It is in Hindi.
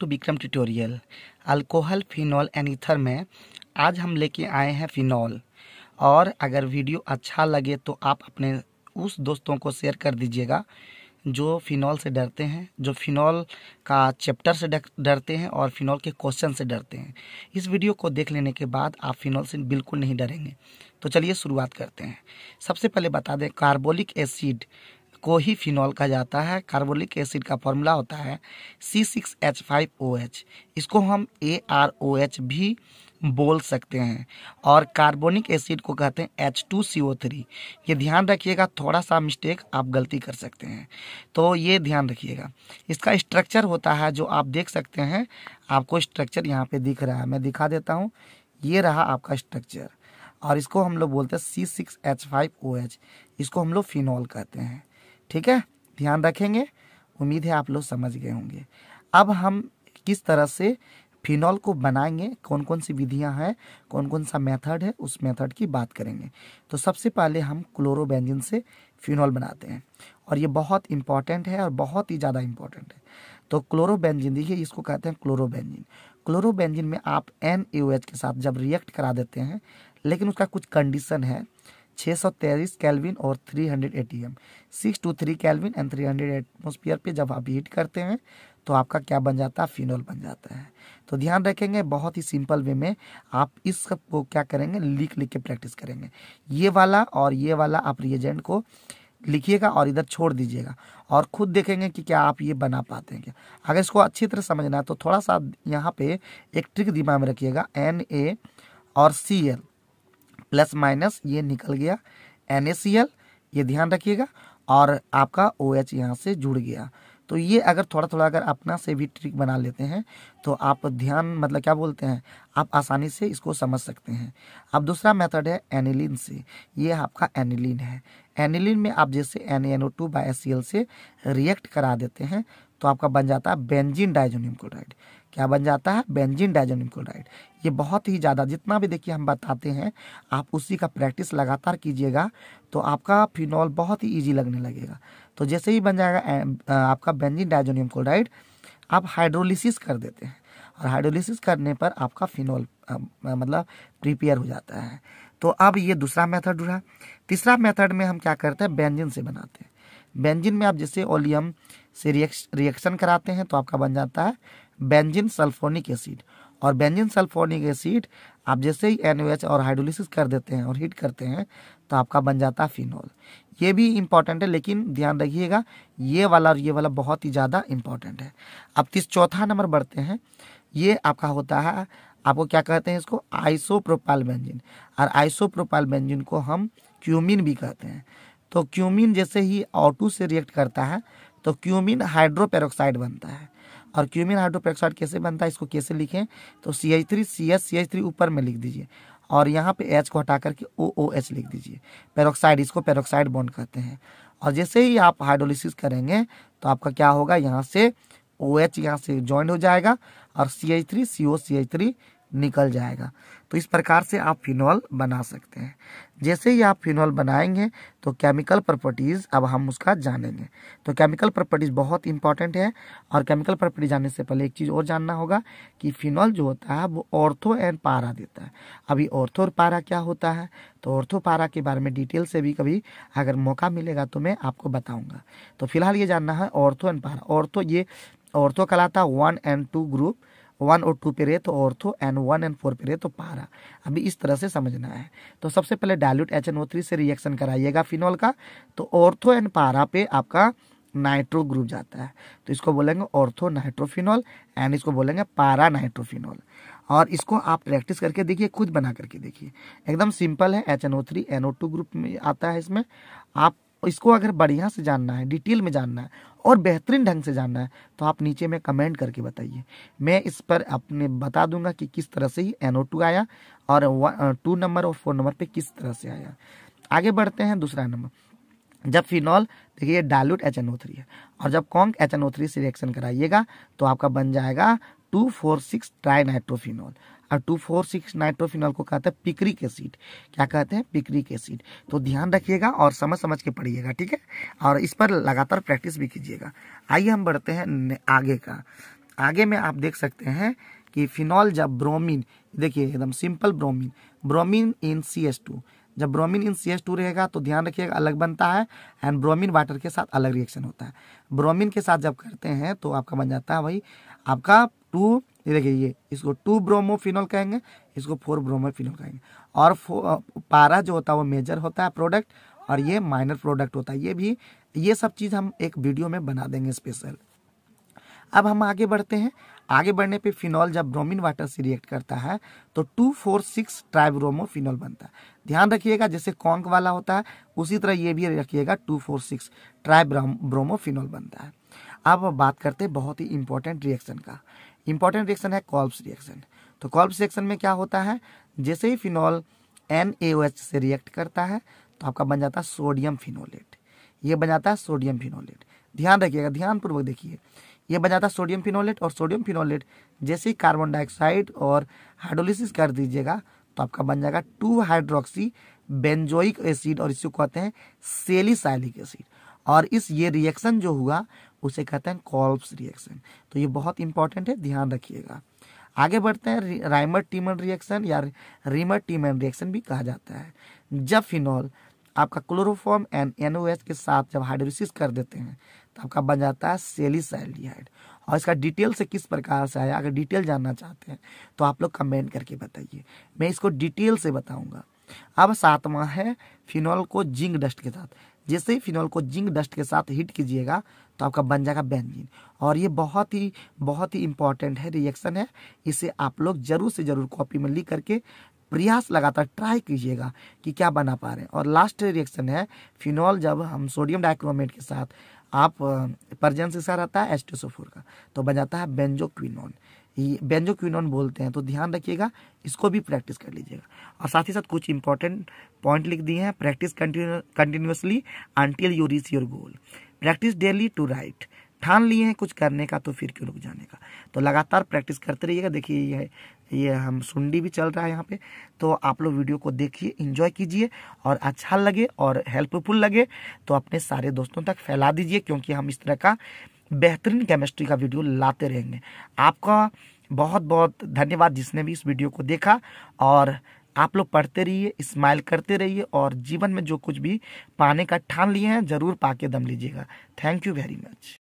to Vikram tutorial alcohol phenol and ether में आज हम लेके आए हैं फिनॉल और अगर वीडियो अच्छा लगे तो आप अपने उस दोस्तों को शेयर कर दीजिएगा जो फिनॉल से डरते हैं जो फिनॉल का चैप्टर से डरते हैं और फिनॉल के क्वेश्चन से डरते हैं इस वीडियो को देख लेने के बाद आप फिनॉल से बिल्कुल नहीं डरेंगे तो चलिए शुरुआत करते हैं सबसे पहले बता दें कार्बोलिक एसिड को ही फिनॉल कहा जाता है कार्बोलिक एसिड का फॉर्मूला होता है C six H five O H इसको हम ए आर ओ एच भी बोल सकते हैं और कार्बोनिक एसिड को कहते हैं H two C O three ये ध्यान रखिएगा थोड़ा सा मिस्टेक आप गलती कर सकते हैं तो ये ध्यान रखिएगा इसका स्ट्रक्चर होता है जो आप देख सकते हैं आपको स्ट्रक्चर यहाँ पे दिख रहा है मैं दिखा देता हूँ ये रहा आपका स्ट्रक्चर और इसको हम लोग बोलते हैं C six H five O H इसको हम लोग फिनॉल कहते हैं ठीक है ध्यान रखेंगे उम्मीद है आप लोग समझ गए होंगे अब हम किस तरह से फिनॉल को बनाएंगे कौन कौन सी विधियां हैं कौन कौन सा मेथड है उस मेथड की बात करेंगे तो सबसे पहले हम क्लोरोबेंजिन से फिनॉल बनाते हैं और ये बहुत इंपॉर्टेंट है और बहुत ही ज़्यादा इंपॉर्टेंट है तो क्लोरोबेंजिन देखिए इसको कहते हैं क्लोरोबेंजिन क्लोरोबेंजिन में आप एन के साथ जब रिएक्ट करा देते हैं लेकिन उसका कुछ कंडीशन है छः सौ तेईस कैलविन और three hundred A T M six two three kelvin and three hundred atmosphere पर जब आप हीट करते हैं तो आपका क्या बन जाता है फिनॉल बन जाता है तो ध्यान रखेंगे बहुत ही सिंपल वे में आप इस सब को क्या करेंगे लिख लिख के प्रैक्टिस करेंगे ये वाला और ये वाला आप रिएजेंट को लिखिएगा और इधर छोड़ दीजिएगा और खुद देखेंगे कि क्या आप ये बना पाते हैं क्या अगर इसको अच्छी तरह समझना है तो थोड़ा सा यहाँ पे एक ट्रिक दिमाग में रखिएगा एन ए और सी एल प्लस माइनस ये निकल गया एन ये ध्यान रखिएगा और आपका ओ OH एच यहाँ से जुड़ गया तो ये अगर थोड़ा थोड़ा अगर अपना से भी ट्रिक बना लेते हैं तो आप ध्यान मतलब क्या बोलते हैं आप आसानी से इसको समझ सकते हैं अब दूसरा मेथड है एनिलिन से ये आपका एनिलिन है एनिलिन में आप जैसे N N two by S से रिएक्ट करा देते हैं तो आपका बन जाता है बेंजिन डाइजोनियम क्लोराइड क्या बन जाता है बेंजिन डायजोनियम क्लोराइड ये बहुत ही ज़्यादा जितना भी देखिए हम बताते हैं आप उसी का प्रैक्टिस लगातार कीजिएगा तो आपका फिनॉल बहुत ही ईजी लगने लगेगा तो जैसे ही बन जाएगा आपका बेंजिन डाइजोनियम क्लोराइड आप हाइड्रोलिसिस कर देते हैं और हाइड्रोलिसिस करने पर आपका फिनॉल मतलब प्रिपेयर हो जाता है तो अब ये दूसरा मेथड रहा तीसरा मेथड में हम क्या करते हैं बेंजिन से बनाते हैं बेंजिन में आप जैसे ओलियम से रिएक्शन कराते हैं तो आपका बन जाता है बेंजिन सल्फोनिक एसिड और बेंजिन सल्फोनिक एसिड आप जैसे ही एन और हाइड्रोलिसिस कर देते हैं और हीट करते हैं तो आपका बन जाता है फिनोल ये भी इम्पॉर्टेंट है लेकिन ध्यान रखिएगा ये वाला और ये वाला बहुत ही ज़्यादा इम्पॉर्टेंट है अब तीस चौथा नंबर बढ़ते हैं ये आपका होता है आपको क्या कहते हैं इसको आइसोप्रोपाल बेंजिन और आइसोप्रोपाल बेंजिन को हम क्यूमिन भी कहते हैं तो क्यूमिन जैसे ही ऑटो से रिएक्ट करता है तो क्यूमिन हाइड्रोपेरोक्साइड बनता है और क्यूमिन हाइड्रोपेक्साइड कैसे बनता है इसको कैसे लिखें तो C H three C H C H three ऊपर में लिख दीजिए और यहाँ पे एच को हटा करके ओ ओ एच लिख दीजिए पेरोक्साइड इसको पेरोक्साइड बॉन्ड कहते हैं और जैसे ही आप हाइड्रोलिसिस करेंगे तो आपका क्या होगा यहाँ से ओ एच यहाँ से ज्वाइन हो जाएगा और C H three C O C H three निकल जाएगा तो इस प्रकार से आप फिनॉल बना सकते हैं जैसे ही आप फिनॉल बनाएंगे तो केमिकल प्रॉपर्टीज़ अब हम उसका जानेंगे तो केमिकल प्रॉपर्टीज़ बहुत इंपॉर्टेंट है और केमिकल प्रॉपर्टी जानने से पहले एक चीज़ और जानना होगा कि फिनॉल जो होता है वो ऑर्थो एंड पारा देता है अभी ऑर्थो और पारा क्या होता है तो ऑर्थो पारा के बारे में डिटेल से भी कभी अगर मौका मिलेगा तो मैं आपको बताऊँगा तो फिलहाल ये जानना है ऑर्थो एंड पारा ऑर्थो ये ऑर्थो कहलाता one and two group one और टू पे रहे तो ortho and one and four पे रहे तो पारा अभी इस तरह से समझना है तो सबसे पहले डायल्यूट एच से रिएक्शन कराइएगा फिनॉल का तो ऑर्थो एंड पारा पे आपका नाइट्रो ग्रुप जाता है तो इसको बोलेंगे ऑर्थो नाइट्रोफिनॉल एंड इसको बोलेंगे पारा नाइट्रोफिनॉल और इसको आप प्रैक्टिस करके देखिए खुद बना करके देखिए एकदम सिंपल है H N O three N O two group में आता है इसमें आप इसको अगर बढ़िया से जानना है डिटेल में जानना है और बेहतरीन ढंग से जानना है तो आप नीचे में कमेंट करके बताइए मैं इस पर अपने बता दूंगा कि किस तरह से ही एनओ टू आया और टू नंबर और फोर नंबर पे किस तरह से आया आगे बढ़ते हैं दूसरा नंबर जब फिनॉल देखिए ये dilute H N O three है और जब conc H N O three से रिएक्शन कराइएगा तो आपका बन जाएगा two four six trinitrophenol और टू फोर सिक्स नाइट्रोफिनॉल को कहते हैं पिक्रिक एसिड क्या कहते हैं पिक्रिक एसिड तो ध्यान रखिएगा और समझ समझ के पढ़िएगा ठीक है और इस पर लगातार प्रैक्टिस भी कीजिएगा आइए हम बढ़ते हैं आगे का आगे में आप देख सकते हैं कि फिनॉल जब ब्रोमिन देखिए एकदम simple bromine bromine in C S two जब bromine in C S two रहेगा तो ध्यान रखिएगा अलग बनता है एंड ब्रोमिन वाटर के साथ अलग रिएक्शन होता है ब्रोमिन के साथ जब करते हैं तो आपका बन जाता है वही आपका टू ये देखिए ये इसको टू ब्रोमोफिनॉल कहेंगे इसको फोर ब्रोमोफिनॉल कहेंगे और पारा जो होता है वो मेजर होता है प्रोडक्ट और ये माइनर प्रोडक्ट होता है ये भी ये सब चीज़ हम एक वीडियो में बना देंगे स्पेशल अब हम आगे बढ़ते हैं आगे बढ़ने पे फिनॉल जब ब्रोमीन वाटर से रिएक्ट करता है तो two four six tribromophenol बनता है ध्यान रखिएगा जैसे कॉन्क वाला होता है उसी तरह ये भी रखिएगा two four six tribromophenol बनता है अब बात करते हैं बहुत ही इंपॉर्टेंट रिएक्शन का इंपॉर्टेंट रिएक्शन है कॉल्ब्स रिएक्शन तो कॉल्ब्स रिएक्शन में क्या होता है जैसे ही फिनॉल एन से रिएक्ट करता है तो आपका बन जाता है सोडियम फिनोलेट ये बन जाता है सोडियम फिनोलेट ध्यान रखिएगा ध्यानपूर्वक देखिए ये बन जाता है सोडियम फिनोलेट और सोडियम फिनोलेट जैसे ही कार्बन डाइऑक्साइड और हाइड्रोलिसिस कर दीजिएगा तो आपका बन जाएगा टू हाइड्रोक्सी बेंजोइक एसिड और इसको कहते हैं सेलिसाइलिक एसिड और इस ये रिएक्शन जो हुआ उसे कहते हैं कॉल्ब्स रिएक्शन तो ये बहुत इंपॉर्टेंट है ध्यान रखिएगा आगे बढ़ते हैं राइमर टीमन रिएक्शन या रिमर टीमन रिएक्शन भी कहा जाता है जब फिनॉल आपका क्लोरोफॉर्म एंड एनओएच के साथ जब हाइड्रोसिस कर देते हैं तो आपका बन जाता है सेलिसाइल्डिहाइड और इसका डिटेल से किस प्रकार से आया अगर डिटेल जानना चाहते हैं तो आप लोग कमेंट करके बताइए मैं इसको डिटेल से बताऊंगा अब सातवां है फिनॉल को जिंक डस्ट के साथ जैसे ही फिनॉल को जिंक डस्ट के साथ हीट कीजिएगा तो आपका बन जाएगा बेंजीन और ये बहुत ही बहुत ही इंपॉर्टेंट है रिएक्शन है इसे आप लोग जरूर से जरूर कॉपी में लिख करके प्रयास लगातार ट्राई कीजिएगा कि क्या बना पा रहे हैं और लास्ट रिएक्शन है फिनॉल जब हम सोडियम डाइक्रोमेट के साथ आप परजन से रहता है एस का तो बन जाता है बेंजोक्विनोन बेंजोक्विनोन बोलते हैं तो ध्यान रखिएगा इसको भी प्रैक्टिस कर लीजिएगा और साथ ही साथ कुछ इंपॉर्टेंट पॉइंट लिख दिए हैं practice continuously until you reach your goal practice daily to write ठान लिए हैं कुछ करने का तो फिर क्यों रुक जाने का तो लगातार प्रैक्टिस करते रहिएगा देखिए ये ये हम सुंडी भी चल रहा है यहाँ पे तो आप लोग वीडियो को देखिए इंजॉय कीजिए और अच्छा लगे और हेल्पफुल लगे तो अपने सारे दोस्तों तक फैला दीजिए क्योंकि हम इस तरह का बेहतरीन केमिस्ट्री का वीडियो लाते रहेंगे आपका बहुत बहुत धन्यवाद जिसने भी इस वीडियो को देखा और आप लोग पढ़ते रहिए स्माइल करते रहिए और जीवन में जो कुछ भी पाने का ठान लिए हैं ज़रूर पाके दम लीजिएगा थैंक यू वेरी मच